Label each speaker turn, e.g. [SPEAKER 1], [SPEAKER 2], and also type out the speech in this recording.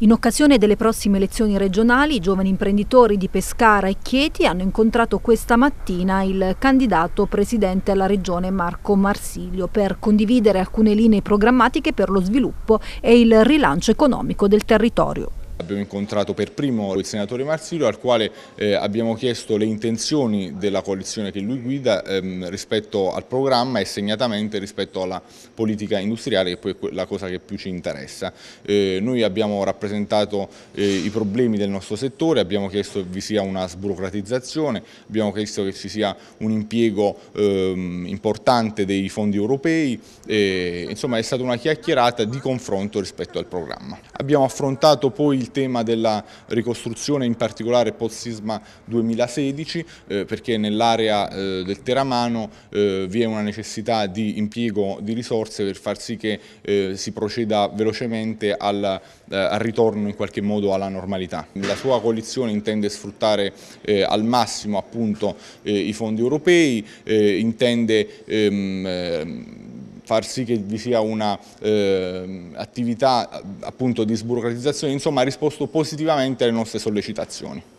[SPEAKER 1] In occasione delle prossime elezioni regionali, i giovani imprenditori di Pescara e Chieti hanno incontrato questa mattina il candidato presidente alla regione Marco Marsilio per condividere alcune linee programmatiche per lo sviluppo e il rilancio economico del territorio.
[SPEAKER 2] Abbiamo incontrato per primo il senatore Marsilio al quale eh, abbiamo chiesto le intenzioni della coalizione che lui guida ehm, rispetto al programma e segnatamente rispetto alla politica industriale che poi è la cosa che più ci interessa. Eh, noi abbiamo rappresentato eh, i problemi del nostro settore, abbiamo chiesto che vi sia una sburocratizzazione, abbiamo chiesto che ci sia un impiego ehm, importante dei fondi europei, eh, insomma è stata una chiacchierata di confronto rispetto al programma. Abbiamo affrontato poi il tema della ricostruzione, in particolare post-sisma 2016, eh, perché nell'area eh, del Teramano eh, vi è una necessità di impiego di risorse per far sì che eh, si proceda velocemente al, eh, al, ritorno in qualche modo alla normalità. La sua coalizione intende sfruttare eh, al massimo appunto, i fondi europei, intende ehm, far sì che vi sia un'attività ehm, eh, di sburocratizzazione, insomma ha risposto positivamente alle nostre sollecitazioni.